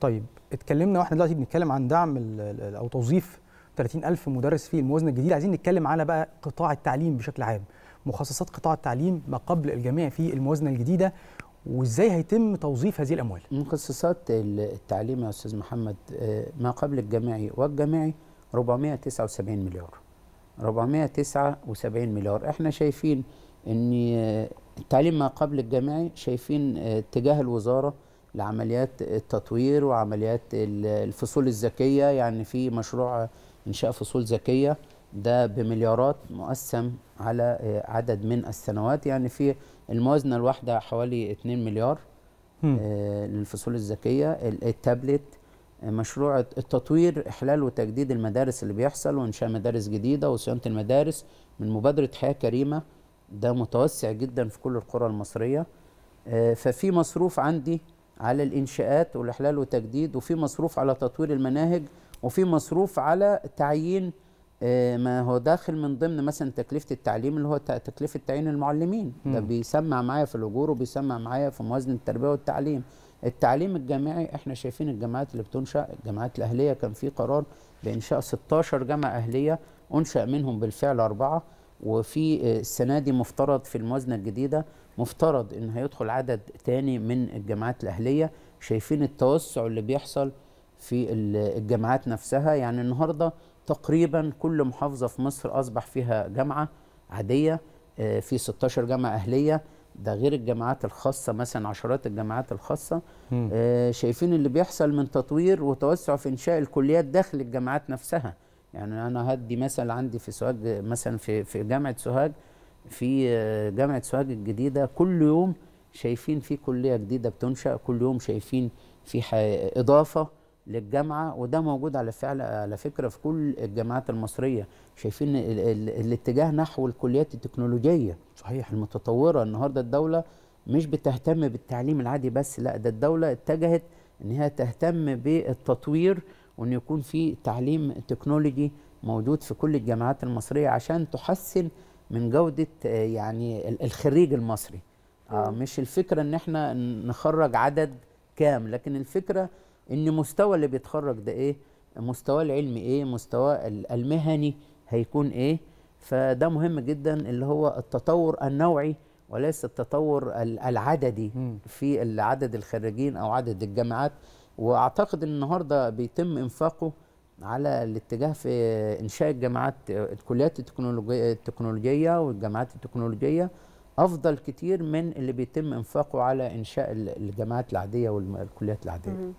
طيب اتكلمنا واحنا دلوقتي بنتكلم عن دعم او توظيف 30000 مدرس في الموازنه الجديده عايزين نتكلم على بقى قطاع التعليم بشكل عام مخصصات قطاع التعليم ما قبل الجميع في الموازنه الجديده وازاي هيتم توظيف هذه الاموال مخصصات التعليم يا استاذ محمد آه، ما قبل الجامعي والجامعي 479 مليار 479 مليار احنا شايفين ان آه، التعليم ما قبل الجامعي شايفين اتجاه آه، الوزاره لعمليات التطوير وعمليات الفصول الذكيه يعني في مشروع انشاء فصول ذكيه ده بمليارات مقسم على آه، عدد من السنوات يعني في الموازنه الواحده حوالي 2 مليار آه، للفصول الذكيه التابلت آه، مشروع التطوير احلال وتجديد المدارس اللي بيحصل وانشاء مدارس جديده وصيانه المدارس من مبادره حياه كريمه ده متوسع جدا في كل القرى المصريه ففي مصروف عندي على الانشاءات والاحلال والتجديد وفي مصروف على تطوير المناهج وفي مصروف على تعيين آه، ما هو داخل من ضمن مثلا تكلفه التعليم اللي هو تكلفه تعيين المعلمين م. ده بيسمع معايا في الاجور وبيسمع معايا في موازنه التربيه والتعليم التعليم الجامعي احنا شايفين الجامعات اللي بتنشا الجامعات الاهليه كان في قرار بانشاء 16 جامعه اهليه انشا منهم بالفعل اربعه وفي آه، السنه دي مفترض في الموازنه الجديده مفترض ان هيدخل عدد تاني من الجامعات الاهليه شايفين التوسع اللي بيحصل في الجامعات نفسها يعني النهارده تقريبا كل محافظه في مصر اصبح فيها جامعه عاديه آه، في 16 جامعه اهليه ده غير الجامعات الخاصة مثلا عشرات الجامعات الخاصة آه، شايفين اللي بيحصل من تطوير وتوسع في إنشاء الكليات داخل الجامعات نفسها يعني انا هدي مثل عندي في سوهاج مثلا في في جامعه سوهاج في آه، جامعه سوهاج الجديده كل يوم شايفين في كليه جديده بتنشا كل يوم شايفين في اضافه للجامعه وده موجود على فعل على فكره في كل الجامعات المصريه شايفين ال ال الاتجاه نحو الكليات التكنولوجيه صحيح المتطوره النهارده الدوله مش بتهتم بالتعليم العادي بس لا ده الدوله اتجهت ان هي تهتم بالتطوير وأن يكون في تعليم تكنولوجي موجود في كل الجامعات المصرية عشان تحسن من جودة آه، يعني الخريج المصري آه، مش الفكرة أن احنا نخرج عدد كام لكن الفكرة أن مستوى اللي بيتخرج ده إيه مستوى العلمي إيه مستوى المهني هيكون إيه فده مهم جدا اللي هو التطور النوعي وليس التطور العددي في عدد الخريجين أو عدد الجامعات واعتقد ان النهارده بيتم انفاقه على الاتجاه في انشاء الجامعات الكليات التكنولوجيه, التكنولوجية والجامعات التكنولوجيه افضل كتير من اللي بيتم انفاقه على انشاء الجامعات العاديه والكليات العاديه